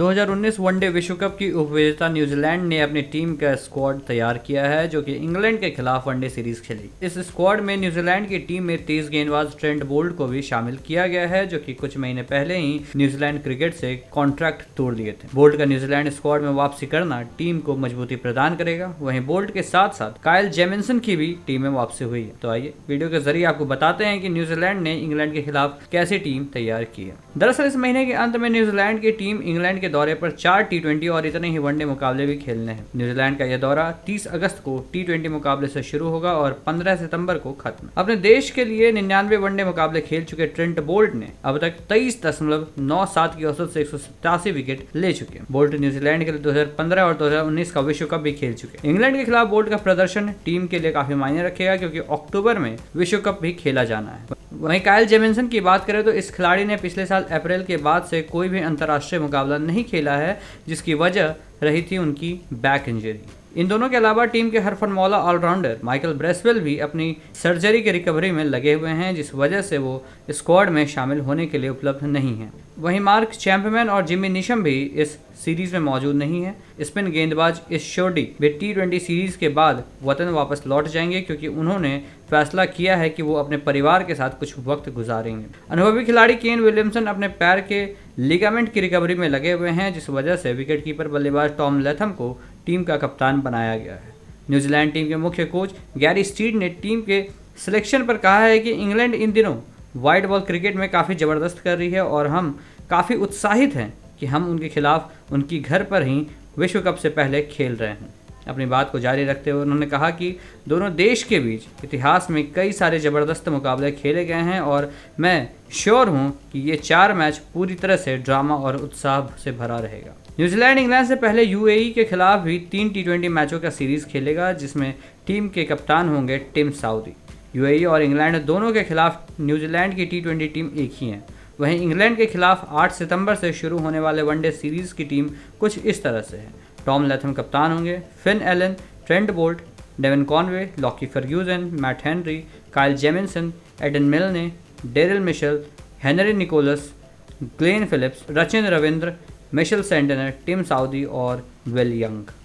2019 one day विश्व cup की उपविजेता न्यूजीलैंड ने अपनी टीम का स्क्वाड तैयार किया है जो कि इंग्लैंड के खिलाफ वनडे सीरीज खेली इस स्क्वाड में न्यूजीलैंड की टीम में तेज गेंदबाज ट्रेंट बोल्ट को भी शामिल किया गया है जो कि कुछ महीने पहले ही न्यूजीलैंड क्रिकेट से कॉन्ट्रैक्ट तोड़ लिए थे बोल्ट का न्यूजीलैंड स्क्वाड में वापसी करना टीम को मजबूती प्रदान करेगा वही बोल्ट के साथ साथ कायल जेमिनसन की भी टीम में वापसी हुई है तो आइए वीडियो के जरिए आपको बताते हैं की न्यूजीलैंड ने इंग्लैंड के खिलाफ कैसे टीम तैयार की है दरअसल इस महीने के अंत में न्यूजीलैंड की टीम इंग्लैंड के दौरे पर चार टी और इतने ही वनडे मुकाबले भी खेलने हैं न्यूजीलैंड का यह दौरा 30 अगस्त को टी मुकाबले से शुरू होगा और 15 सितंबर को खत्म अपने देश के लिए निन्यानवे वनडे मुकाबले खेल चुके ट्रेंट बोल्ट ने अब तक तेईस दशमलव नौ सात की औसत से एक विकेट ले चुके हैं बोल्ट न्यूजीलैंड के लिए दो और दो का विश्व कप भी खेल चुके इंग्लैंड के खिलाफ बोल्ट का प्रदर्शन टीम के लिए काफी मायने रखेगा क्योंकि अक्टूबर में विश्व कप भी खेला जाना है वहीं कायल जेमिनसन की बात करें तो इस खिलाड़ी ने पिछले साल अप्रैल के बाद से कोई भी अंतर्राष्ट्रीय मुकाबला नहीं खेला है जिसकी वजह रही थी उनकी बैक इंजरी इन दोनों के अलावा टीम के हर फनमौला ऑलराउंडर माइकल ब्रेसवेल भी अपनी सर्जरी के रिकवरी में लगे हुए हैं जिस वजह से वो स्क्वाड में शामिल होने के लिए उपलब्ध नहीं हैं वहीं मार्क चैम्पियन और जिमी निशम भी इस सीरीज में मौजूद नहीं है स्पिन गेंदबाज इस शोडी वे टी ट्वेंटी सीरीज के बाद वतन वापस लौट जाएंगे क्योंकि उन्होंने फैसला किया है कि वो अपने परिवार के साथ कुछ वक्त गुजारेंगे अनुभवी खिलाड़ी केन विलियमसन अपने पैर के लिगामेंट की रिकवरी में लगे हुए हैं जिस वजह से विकेटकीपर बल्लेबाज टॉम लेथम को टीम का कप्तान बनाया गया है न्यूजीलैंड टीम के मुख्य कोच गैरी स्टीड ने टीम के सिलेक्शन पर कहा है कि इंग्लैंड इन दिनों वाइट बॉल क्रिकेट में काफ़ी ज़बरदस्त कर रही है और हम काफ़ी उत्साहित हैं कि हम उनके खिलाफ उनकी घर पर ही विश्व कप से पहले खेल रहे हैं अपनी बात को जारी रखते हुए उन्होंने कहा कि दोनों देश के बीच इतिहास में कई सारे ज़बरदस्त मुकाबले खेले गए हैं और मैं श्योर हूँ कि ये चार मैच पूरी तरह से ड्रामा और उत्साह से भरा रहेगा न्यूजीलैंड इंग्लैंड से पहले यूएई के खिलाफ भी तीन टी मैचों का सीरीज खेलेगा जिसमें टीम के कप्तान होंगे टिम साउदी यूएई और इंग्लैंड दोनों के खिलाफ न्यूजीलैंड की टी टीम एक ही है वहीं इंग्लैंड के खिलाफ 8 सितंबर से शुरू होने वाले वनडे सीरीज की टीम कुछ इस तरह से है टॉम लेथम कप्तान होंगे Finn Allen Trent Boult Devon Conway Lockie Ferguson Matt Henry Kyle Jamieson Adam Milne Daryl Mitchell Henry Nicholls Glenn Phillips Rachin Ravindra Mitchell Santner Tim Southee और विल यंग